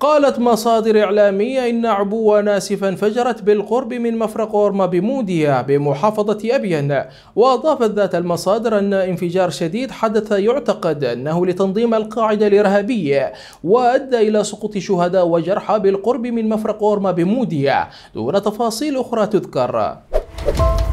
قالت مصادر إعلامية إن عبوة ناسفة انفجرت بالقرب من مفرق أورما بموديا بمحافظة أبين وأضافت ذات المصادر أن انفجار شديد حدث يعتقد أنه لتنظيم القاعدة الإرهابية وأدى إلى سقوط شهداء وجرحى بالقرب من مفرق أورما بموديا دون تفاصيل أخرى تذكر